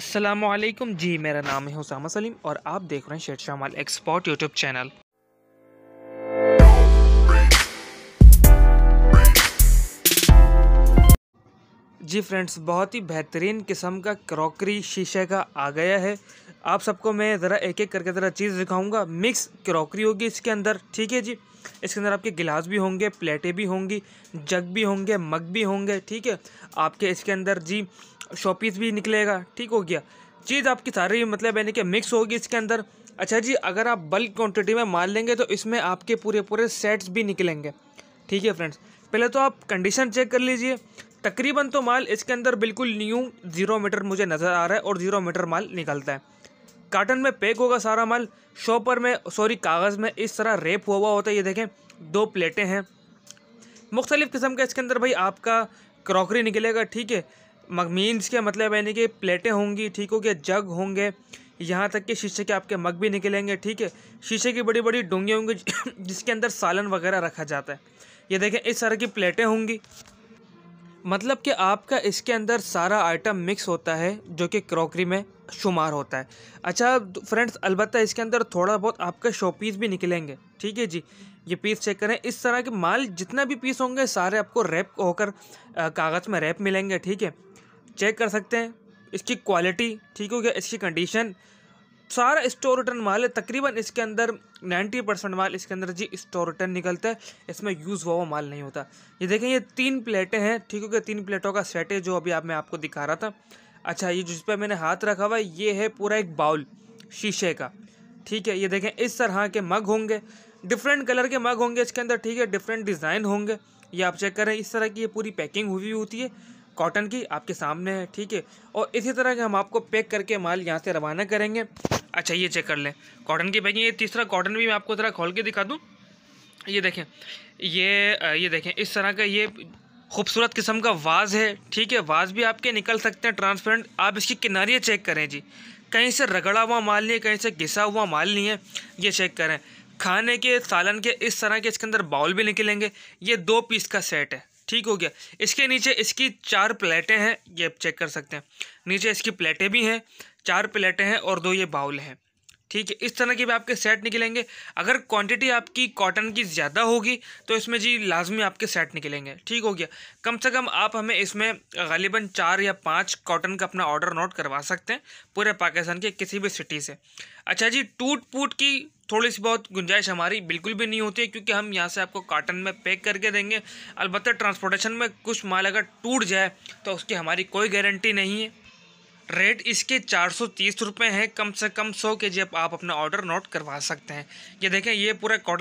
असलम जी मेरा नाम है उसामा सलीम और आप देख रहे हैं शेर शामाल एक्सपोर्ट यूट्यूब चैनल जी फ्रेंड्स बहुत ही बेहतरीन किस्म का क्रॉकरी शीशे का आ गया है आप सबको मैं ज़रा एक एक करके ज़रा चीज़ दिखाऊंगा मिक्स क्रॉकरी होगी इसके अंदर ठीक है जी इसके अंदर आपके गिलास भी होंगे प्लेटें भी होंगी जग भी होंगे मग भी होंगे ठीक है आपके इसके अंदर जी शॉपीस भी निकलेगा ठीक हो गया चीज़ आपकी सारी मतलब यानी कि मिक्स होगी इसके अंदर अच्छा जी अगर आप बल्क क्वान्टिटी में माल लेंगे तो इसमें आपके पूरे पूरे सेट्स भी निकलेंगे ठीक है फ्रेंड्स पहले तो आप कंडीशन चेक कर लीजिए तकरीबन तो माल इसके अंदर बिल्कुल न्यू ज़ीरो मीटर मुझे नज़र आ रहा है और ज़ीरो मीटर माल निकलता है कार्टन में पैक होगा सारा माल शॉपर में सॉरी कागज़ में इस तरह रेप हुआ हुआ होता है ये देखें दो प्लेटें हैं मुख्तलिफ़ किस्म का इसके अंदर भाई आपका क्रॉकरी निकलेगा ठीक है मीन्स के मतलब यानी कि प्लेटें होंगी ठीक हो गया जग होंगे यहाँ तक कि शीशे के आपके मग भी निकलेंगे ठीक है शीशे की बड़ी बड़ी डोंगे होंगी जिसके अंदर सालन वगैरह रखा जाता है ये देखें इस तरह की प्लेटें होंगी मतलब कि आपका इसके अंदर सारा आइटम मिक्स होता है जो कि क्रॉकरी में शुमार होता है अच्छा फ्रेंड्स अलबत्त इसके अंदर थोड़ा बहुत आपका शो पीस भी निकलेंगे ठीक है जी ये पीस चेक करें इस तरह के माल जितना भी पीस होंगे सारे आपको रैप होकर कागज़ में रैप मिलेंगे ठीक है चेक कर सकते हैं इसकी क्वालिटी ठीक हो गया इसकी कंडीशन सारा स्टोर रिटर्न माल है तकरीबन इसके अंदर 90 परसेंट माल इसके अंदर जी स्टोर रिटर्न निकलता है इसमें यूज़ हुआ हुआ माल नहीं होता ये देखें ये तीन प्लेटें हैं ठीक है तीन प्लेटों का सेट है जो अभी आप मैं आपको दिखा रहा था अच्छा ये जिस पर मैंने हाथ रखा हुआ ये है पूरा एक बाउल शीशे का ठीक है ये देखें इस तरह के मग होंगे डिफरेंट कलर के मग होंगे इसके अंदर ठीक है डिफरेंट डिज़ाइन होंगे ये आप चेक करें इस तरह की ये पूरी पैकिंग हुई होती है कॉटन की आपके सामने है ठीक है और इसी तरह के हम आपको पैक करके माल यहाँ से रवाना करेंगे अच्छा ये चेक कर लें कॉटन की पैकिंग ये तीसरा कॉटन भी मैं आपको ज़रा खोल के दिखा दूँ ये देखें ये ये देखें इस तरह का ये खूबसूरत किस्म का वाज है ठीक है वाज भी आपके निकल सकते हैं ट्रांसपेरेंट आप इसकी किनारियाँ चेक करें जी कहीं से रगड़ा हुआ माल नहीं है कहीं से घिसा हुआ माल नहीं है ये चेक करें खाने के सालन के इस तरह के इसके अंदर बाउल भी निकलेंगे ये दो पीस का सेट है ठीक हो गया इसके नीचे इसकी चार प्लेटें हैं ये चेक कर सकते हैं नीचे इसकी प्लेटें भी हैं चार प्लेटें हैं और दो ये बाउल हैं ठीक है इस तरह के भी आपके सेट निकलेंगे अगर क्वांटिटी आपकी कॉटन की ज़्यादा होगी तो इसमें जी लाजमी आपके सेट निकलेंगे ठीक हो गया कम से कम आप हमें इसमें गालिबा चार या पाँच कॉटन का अपना ऑर्डर नोट करवा सकते हैं पूरे पाकिस्तान के किसी भी सिटी से अच्छा जी टूट फूट की थोड़ी सी बहुत गुंजाइश हमारी बिल्कुल भी नहीं होती है क्योंकि हम यहाँ से आपको काटन में पैक करके देंगे अलबत्त ट्रांसपोर्टेशन में कुछ माल अगर टूट जाए तो उसकी हमारी कोई गारंटी नहीं है रेट इसके चार सौ तीस रुपये हैं कम से कम सौ के जी आप अपना ऑर्डर नोट करवा सकते हैं ये देखें ये पूरा कॉटन